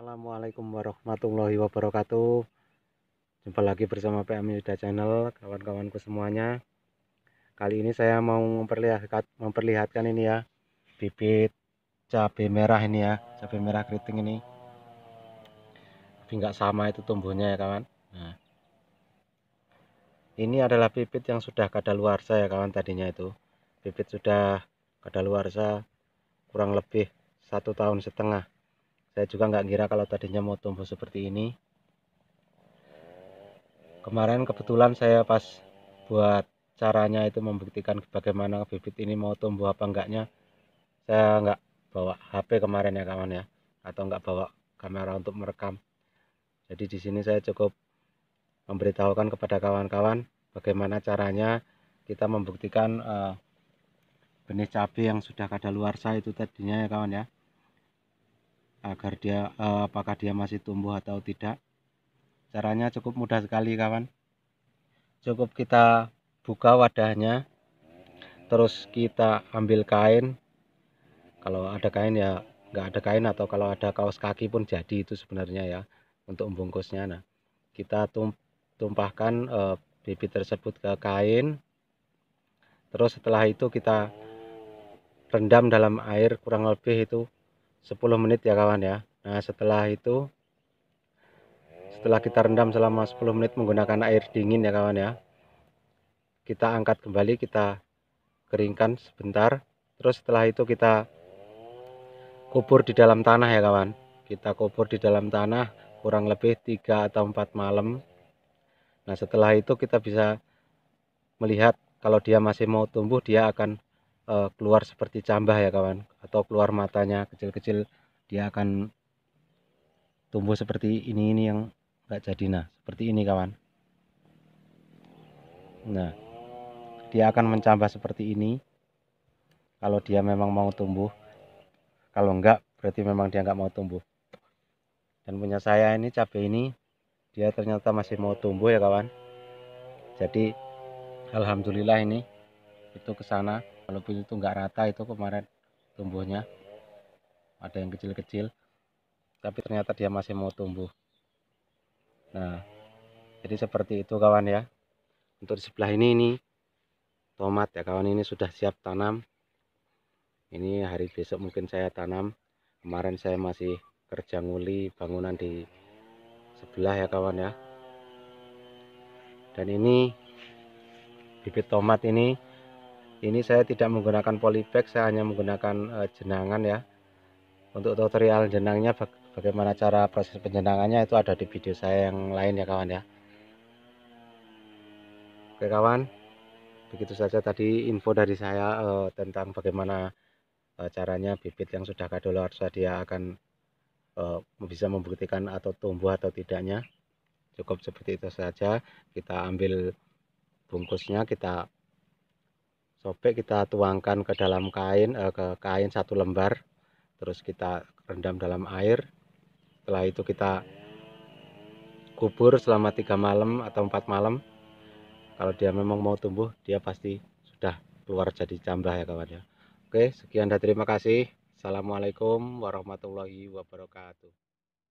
Assalamualaikum warahmatullahi wabarakatuh Jumpa lagi bersama PM Yuda Channel Kawan-kawanku semuanya Kali ini saya mau memperlihatkan, memperlihatkan ini ya Bibit cabai merah ini ya Cabai merah keriting ini Tapi nggak sama itu tumbuhnya ya kawan Nah ini adalah bibit yang sudah kadaluarsa ya kawan tadinya itu bibit sudah kadaluarsa kurang lebih satu tahun setengah saya juga nggak ngira kalau tadinya mau tumbuh seperti ini kemarin kebetulan saya pas buat caranya itu membuktikan bagaimana bibit ini mau tumbuh apa enggaknya saya nggak bawa HP kemarin ya kawan ya atau nggak bawa kamera untuk merekam jadi di sini saya cukup memberitahukan kepada kawan-kawan bagaimana caranya kita membuktikan uh, benih cabai yang sudah kadaluarsa itu tadinya ya kawan ya agar dia eh, apakah dia masih tumbuh atau tidak caranya cukup mudah sekali kawan cukup kita buka wadahnya terus kita ambil kain kalau ada kain ya nggak ada kain atau kalau ada kaos kaki pun jadi itu sebenarnya ya untuk membungkusnya nah kita tumpahkan eh, bibit tersebut ke kain terus setelah itu kita rendam dalam air kurang lebih itu 10 menit ya kawan ya Nah setelah itu setelah kita rendam selama 10 menit menggunakan air dingin ya kawan ya kita angkat kembali kita keringkan sebentar terus setelah itu kita kubur di dalam tanah ya kawan kita kubur di dalam tanah kurang lebih 3 atau 4 malam nah setelah itu kita bisa melihat kalau dia masih mau tumbuh dia akan uh, keluar seperti cambah ya kawan atau keluar matanya kecil-kecil dia akan tumbuh seperti ini ini yang nggak jadi nah seperti ini kawan nah dia akan mencambah seperti ini kalau dia memang mau tumbuh kalau enggak berarti memang dia enggak mau tumbuh dan punya saya ini cabai ini dia ternyata masih mau tumbuh ya kawan jadi Alhamdulillah ini itu ke sana walaupun itu enggak rata itu kemarin tumbuhnya ada yang kecil-kecil tapi ternyata dia masih mau tumbuh nah jadi seperti itu kawan ya untuk di sebelah ini ini tomat ya kawan ini sudah siap tanam ini hari besok mungkin saya tanam kemarin saya masih kerja nguli bangunan di sebelah ya kawan ya dan ini bibit tomat ini ini saya tidak menggunakan polybag saya hanya menggunakan eh, jenangan ya untuk tutorial jenangnya bagaimana cara proses penjenangannya itu ada di video saya yang lain ya kawan ya oke kawan begitu saja tadi info dari saya uh, tentang bagaimana uh, caranya bibit yang sudah sudah dia akan uh, bisa membuktikan atau tumbuh atau tidaknya cukup seperti itu saja kita ambil bungkusnya kita sobek kita tuangkan ke dalam kain eh, ke kain satu lembar terus kita rendam dalam air setelah itu kita kubur selama tiga malam atau empat malam kalau dia memang mau tumbuh dia pasti sudah keluar jadi cambah ya kawan ya oke sekian dan terima kasih assalamualaikum warahmatullahi wabarakatuh